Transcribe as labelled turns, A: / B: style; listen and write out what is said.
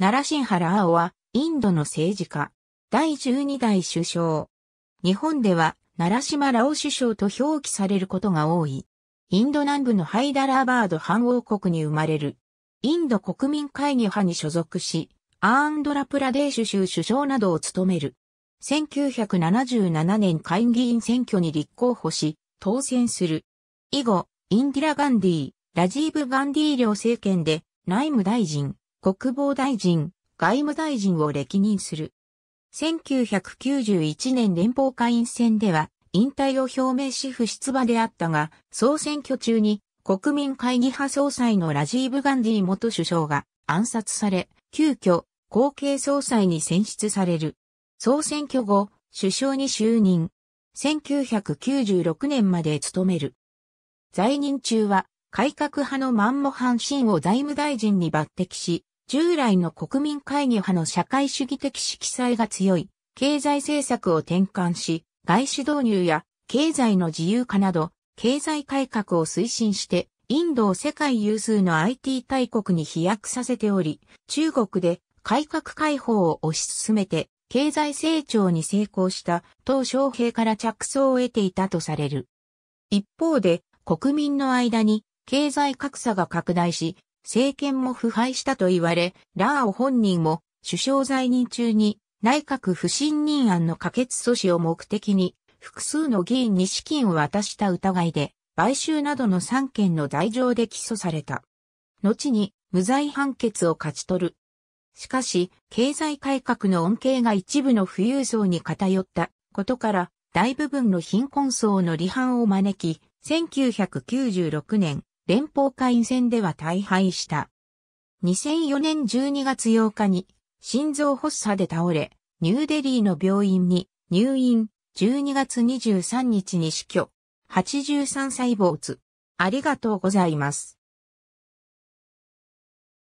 A: 奈良新原青は、インドの政治家。第12代首相。日本では、奈良島ラオ首相と表記されることが多い。インド南部のハイダラーバード藩王国に生まれる。インド国民会議派に所属し、アーンドラプラデーシュ州首相などを務める。1977年会議員選挙に立候補し、当選する。以後、インディラ・ガンディー、ラジーブ・ガンディー両政権で内務大臣、国防大臣、外務大臣を歴任する。1991年連邦会員選では引退を表明し不出馬であったが、総選挙中に国民会議派総裁のラジーブ・ガンディ元首相が暗殺され、急遽後継総裁に選出される。総選挙後、首相に就任。1996年まで務める。在任中は改革派のマンモハン・シンを財務大臣に抜擢し、従来の国民会議派の社会主義的色彩が強い、経済政策を転換し、外資導入や経済の自由化など、経済改革を推進して、インドを世界有数の IT 大国に飛躍させており、中国で改革開放を推し進めて、経済成長に成功した鄧小平から着想を得ていたとされる。一方で、国民の間に経済格差が拡大し、政権も腐敗したと言われ、ラーオ本人も首相在任中に内閣不信任案の可決阻止を目的に複数の議員に資金を渡した疑いで買収などの3件の罪状で起訴された。後に無罪判決を勝ち取る。しかし、経済改革の恩恵が一部の富裕層に偏ったことから、大部分の貧困層の離反を招き、1996年、連邦会員選では大敗した。2004年12月8日に心臓発作で倒れ、ニューデリーの病院に入院12月23日に死去。83歳坊主。ありがとうございます。